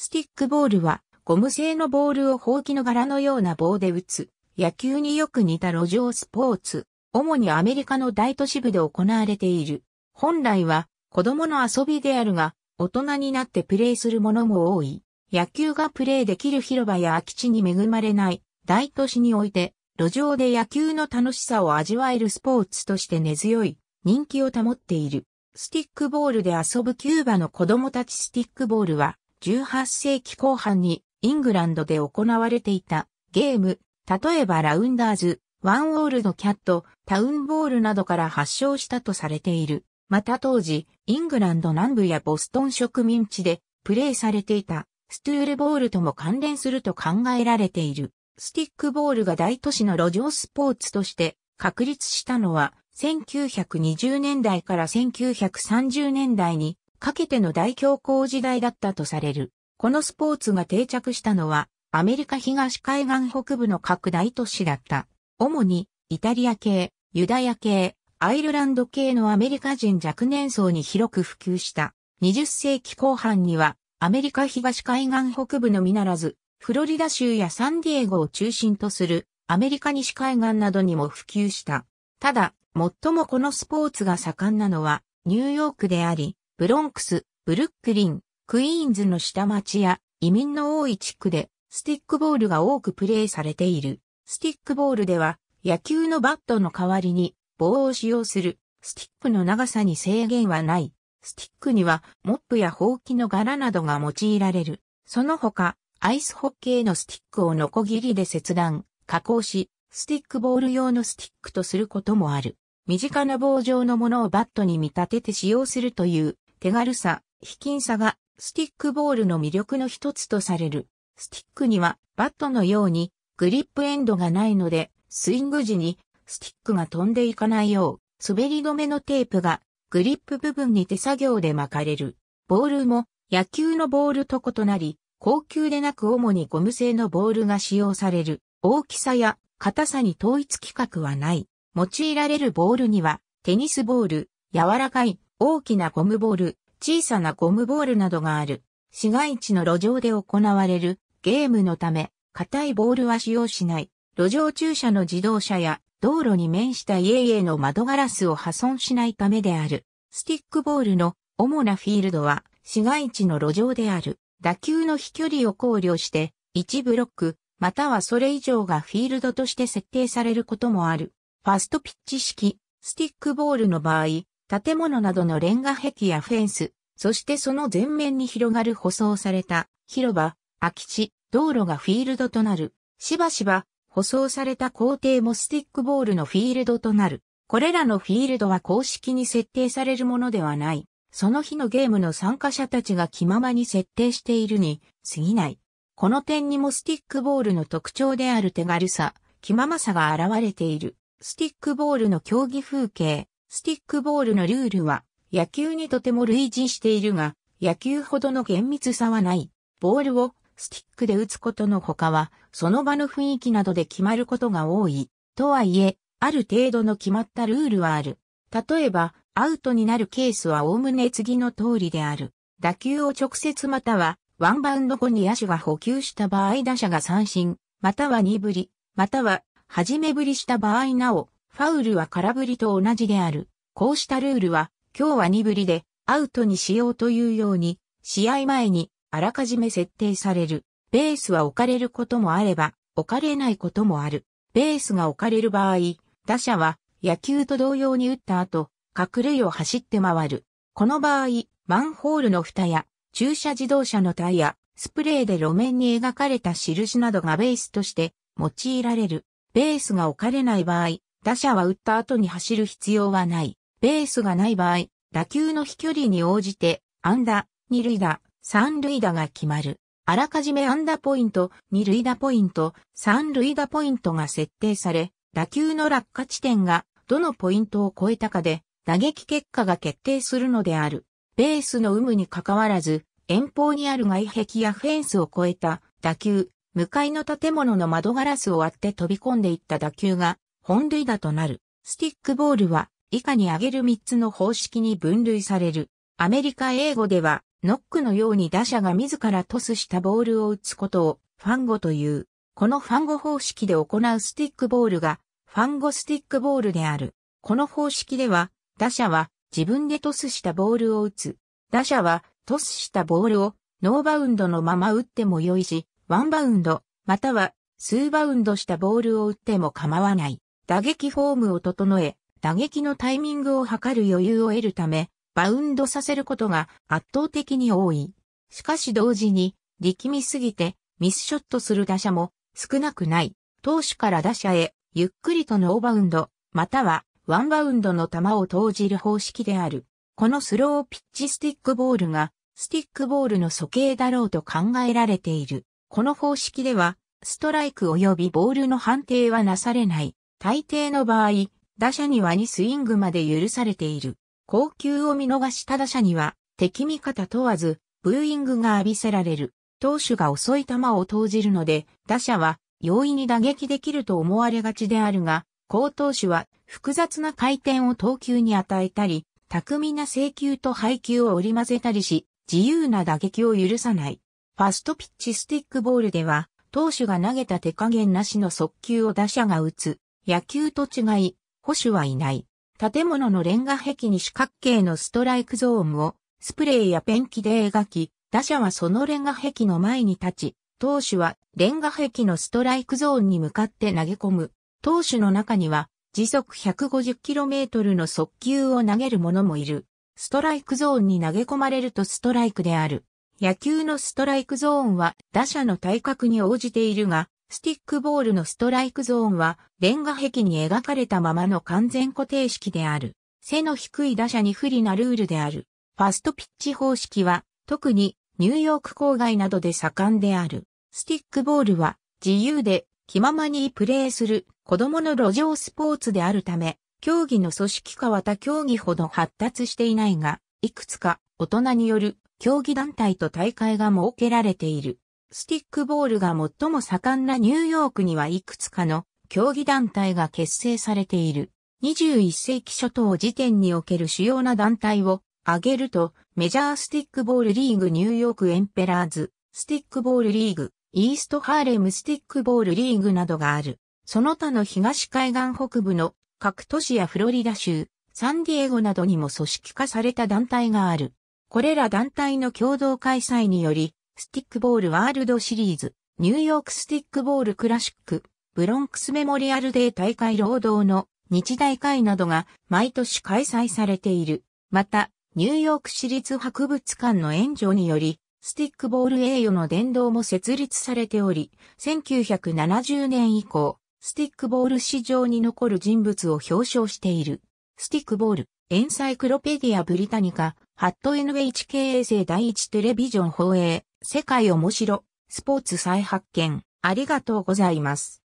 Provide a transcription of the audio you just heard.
スティックボールはゴム製のボールをほうきの柄のような棒で打つ、野球によく似た路上スポーツ、主にアメリカの大都市部で行われている。本来は子供の遊びであるが、大人になってプレイするものも多い。野球がプレイできる広場や空き地に恵まれない大都市において、路上で野球の楽しさを味わえるスポーツとして根強い人気を保っている。スティックボールで遊ぶキューバの子供たちスティックボールは18世紀後半にイングランドで行われていたゲーム、例えばラウンダーズ、ワンオールドキャット、タウンボールなどから発祥したとされている。また当時、イングランド南部やボストン植民地でプレイされていたストゥールボールとも関連すると考えられている。スティックボールが大都市の路上スポーツとして確立したのは1920年代から1930年代にかけての大恐慌時代だったとされる。このスポーツが定着したのは、アメリカ東海岸北部の拡大都市だった。主に、イタリア系、ユダヤ系、アイルランド系のアメリカ人若年層に広く普及した。20世紀後半には、アメリカ東海岸北部のみならず、フロリダ州やサンディエゴを中心とするアメリカ西海岸などにも普及した。ただ、最もこのスポーツが盛んなのはニューヨークであり、ブロンクス、ブルックリン、クイーンズの下町や移民の多い地区でスティックボールが多くプレーされている。スティックボールでは野球のバットの代わりに棒を使用する。スティックの長さに制限はない。スティックにはモップやほうきの柄などが用いられる。その他、アイスホッケーのスティックをノコギリで切断、加工し、スティックボール用のスティックとすることもある。身近な棒状のものをバットに見立てて使用するという手軽さ、非近さがスティックボールの魅力の一つとされる。スティックにはバットのようにグリップエンドがないので、スイング時にスティックが飛んでいかないよう、滑り止めのテープがグリップ部分に手作業で巻かれる。ボールも野球のボールと異なり、高級でなく主にゴム製のボールが使用される。大きさや硬さに統一規格はない。用いられるボールには、テニスボール、柔らかい、大きなゴムボール、小さなゴムボールなどがある。市街地の路上で行われるゲームのため、硬いボールは使用しない。路上駐車の自動車や道路に面した家々の窓ガラスを破損しないためである。スティックボールの主なフィールドは市街地の路上である。打球の飛距離を考慮して1ブロックまたはそれ以上がフィールドとして設定されることもある。ファストピッチ式スティックボールの場合、建物などのレンガ壁やフェンス、そしてその前面に広がる舗装された広場、空き地、道路がフィールドとなる。しばしば舗装された校庭もスティックボールのフィールドとなる。これらのフィールドは公式に設定されるものではない。その日のゲームの参加者たちが気ままに設定しているに過ぎない。この点にもスティックボールの特徴である手軽さ、気ままさが現れている。スティックボールの競技風景、スティックボールのルールは野球にとても類似しているが、野球ほどの厳密さはない。ボールをスティックで打つことの他は、その場の雰囲気などで決まることが多い。とはいえ、ある程度の決まったルールはある。例えば、アウトになるケースはおおむね次の通りである。打球を直接または、ワンバウンド後に野手が補給した場合打者が三振、または二振り、または、はじめ振りした場合なお、ファウルは空振りと同じである。こうしたルールは、今日は2振りでアウトにしようというように、試合前にあらかじめ設定される。ベースは置かれることもあれば、置かれないこともある。ベースが置かれる場合、打者は野球と同様に打った後、各類を走って回る。この場合、マンホールの蓋や、駐車自動車のタイヤ、スプレーで路面に描かれた印などがベースとして用いられる。ベースが置かれない場合、打者は打った後に走る必要はない。ベースがない場合、打球の飛距離に応じて、アンダ、二塁打、三塁打が決まる。あらかじめアンダポイント、二塁打ポイント、三塁打ポイントが設定され、打球の落下地点がどのポイントを超えたかで、打撃結果が決定するのである。ベースの有無に関わらず、遠方にある外壁やフェンスを越えた打球、向かいの建物の窓ガラスを割って飛び込んでいった打球が、本塁打となる。スティックボールは以下に挙げる3つの方式に分類される。アメリカ英語ではノックのように打者が自らトスしたボールを打つことをファンゴという。このファンゴ方式で行うスティックボールがファンゴスティックボールである。この方式では打者は自分でトスしたボールを打つ。打者はトスしたボールをノーバウンドのまま打っても良いし、ワンバウンド、または数バウンドしたボールを打っても構わない。打撃フォームを整え、打撃のタイミングを測る余裕を得るため、バウンドさせることが圧倒的に多い。しかし同時に、力みすぎてミスショットする打者も少なくない。投手から打者へ、ゆっくりとノーバウンド、またはワンバウンドの球を投じる方式である。このスローピッチスティックボールが、スティックボールの素形だろうと考えられている。この方式では、ストライク及びボールの判定はなされない。大抵の場合、打者には2スイングまで許されている。高級を見逃した打者には、敵味方問わず、ブーイングが浴びせられる。投手が遅い球を投じるので、打者は容易に打撃できると思われがちであるが、高投手は複雑な回転を投球に与えたり、巧みな請球と配球を織り交ぜたりし、自由な打撃を許さない。ファストピッチスティックボールでは、投手が投げた手加減なしの速球を打者が打つ。野球と違い、保守はいない。建物のレンガ壁に四角形のストライクゾーンをスプレーやペンキで描き、打者はそのレンガ壁の前に立ち、投手はレンガ壁のストライクゾーンに向かって投げ込む。投手の中には時速 150km の速球を投げる者もいる。ストライクゾーンに投げ込まれるとストライクである。野球のストライクゾーンは打者の体格に応じているが、スティックボールのストライクゾーンは、レンガ壁に描かれたままの完全固定式である。背の低い打者に不利なルールである。ファストピッチ方式は、特にニューヨーク郊外などで盛んである。スティックボールは、自由で気ままにプレーする子供の路上スポーツであるため、競技の組織化は他競技ほど発達していないが、いくつか大人による競技団体と大会が設けられている。スティックボールが最も盛んなニューヨークにはいくつかの競技団体が結成されている。21世紀初頭時点における主要な団体を挙げると、メジャースティックボールリーグニューヨークエンペラーズ、スティックボールリーグ、イーストハーレムスティックボールリーグなどがある。その他の東海岸北部の各都市やフロリダ州、サンディエゴなどにも組織化された団体がある。これら団体の共同開催により、スティックボールワールドシリーズ、ニューヨークスティックボールクラシック、ブロンクスメモリアルデー大会労働の日大会などが毎年開催されている。また、ニューヨーク市立博物館の援助により、スティックボール栄誉の殿堂も設立されており、1970年以降、スティックボール史上に残る人物を表彰している。スティックボール、エンサイクロペディア・ブリタニカ、ハット NHK 衛星第一テレビジョン放映、世界面白、スポーツ再発見、ありがとうございます。